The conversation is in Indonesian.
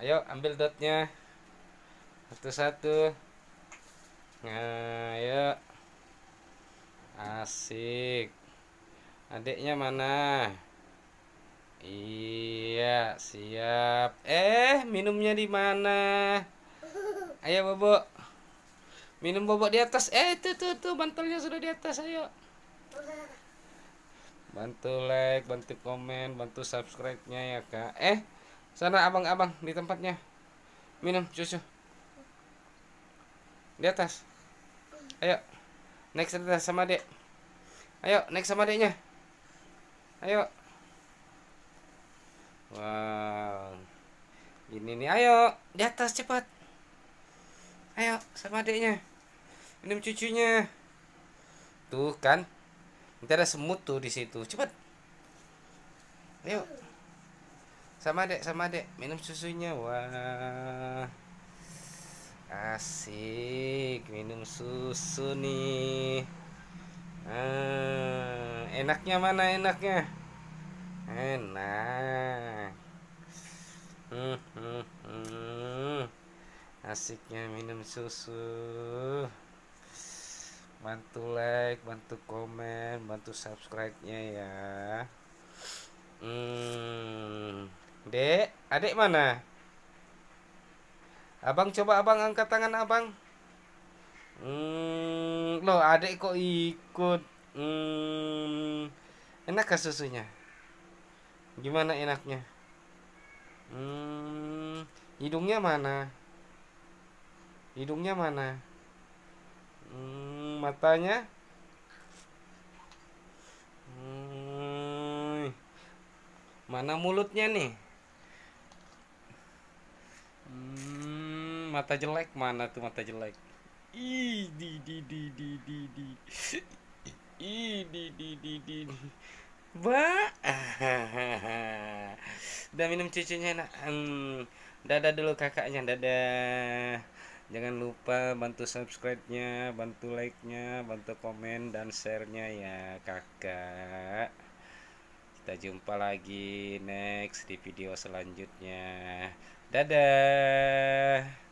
ayo ambil dotnya satu-satu nah ayo asik adiknya mana iya siap eh minumnya di mana ayo bobok minum bobok di atas eh itu tuh tuh bantalnya sudah di atas ayo bantu like bantu komen bantu subscribe nya ya kak eh Sana abang-abang di tempatnya. Minum susu. Di atas. Ayo. Naik atas sama dek. Ayo, naik sama deknya. Ayo. Wow. Ini nih, ayo. Di atas cepat. Ayo, sama adiknya. Minum cucunya. Tuh kan. Nanti ada semut tuh di situ. Cepat. Ayo sama dek sama dek minum susunya wah asik minum susu nih ah, enaknya mana enaknya enak hmm, hmm, hmm. asiknya minum susu bantu like bantu komen bantu subscribe nya ya hmm. Dek, adik mana? Abang coba abang angkat tangan abang. Hmm, lo adik kok ikut. Hmm, enak kah susunya? Gimana enaknya? Hmm, hidungnya mana? Hidungnya mana? Hmm, matanya? Hmm, mana mulutnya nih? mata jelek mana tuh mata jelek ih di di di di di di I di di di di di ba udah minum cucunya enak hmm. dadah dulu kakaknya dadah jangan lupa bantu subscribe-nya bantu like-nya bantu komen dan share-nya ya kakak kita jumpa lagi next di video selanjutnya dadah